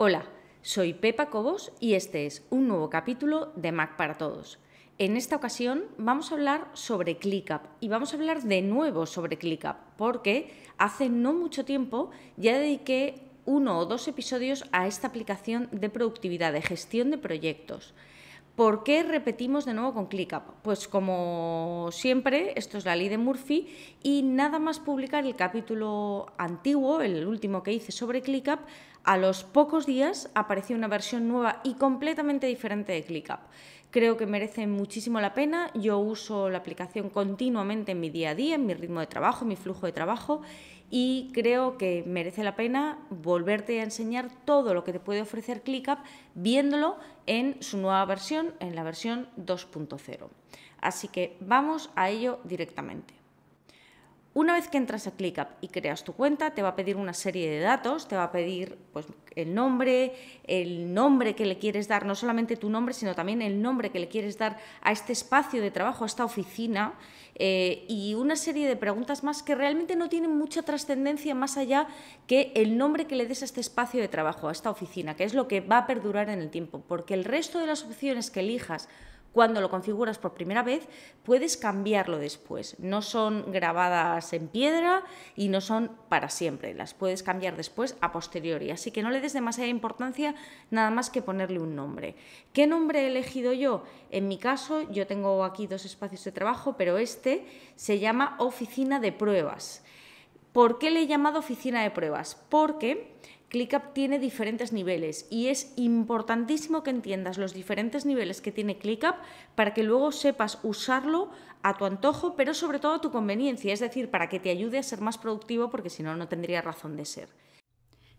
Hola, soy Pepa Cobos y este es un nuevo capítulo de Mac para Todos. En esta ocasión vamos a hablar sobre ClickUp y vamos a hablar de nuevo sobre ClickUp porque hace no mucho tiempo ya dediqué uno o dos episodios a esta aplicación de productividad, de gestión de proyectos. ¿Por qué repetimos de nuevo con ClickUp? Pues como siempre, esto es la ley de Murphy y nada más publicar el capítulo antiguo, el último que hice sobre ClickUp, a los pocos días apareció una versión nueva y completamente diferente de ClickUp. Creo que merece muchísimo la pena, yo uso la aplicación continuamente en mi día a día, en mi ritmo de trabajo, en mi flujo de trabajo y creo que merece la pena volverte a enseñar todo lo que te puede ofrecer ClickUp viéndolo en su nueva versión, en la versión 2.0. Así que vamos a ello directamente. Una vez que entras a ClickUp y creas tu cuenta, te va a pedir una serie de datos, te va a pedir pues, el nombre, el nombre que le quieres dar, no solamente tu nombre, sino también el nombre que le quieres dar a este espacio de trabajo, a esta oficina, eh, y una serie de preguntas más que realmente no tienen mucha trascendencia más allá que el nombre que le des a este espacio de trabajo, a esta oficina, que es lo que va a perdurar en el tiempo, porque el resto de las opciones que elijas, cuando lo configuras por primera vez, puedes cambiarlo después. No son grabadas en piedra y no son para siempre, las puedes cambiar después a posteriori. Así que no le des demasiada importancia nada más que ponerle un nombre. ¿Qué nombre he elegido yo? En mi caso, yo tengo aquí dos espacios de trabajo, pero este se llama oficina de pruebas. ¿Por qué le he llamado oficina de pruebas? Porque ClickUp tiene diferentes niveles y es importantísimo que entiendas los diferentes niveles que tiene ClickUp para que luego sepas usarlo a tu antojo, pero sobre todo a tu conveniencia, es decir, para que te ayude a ser más productivo porque si no, no tendría razón de ser.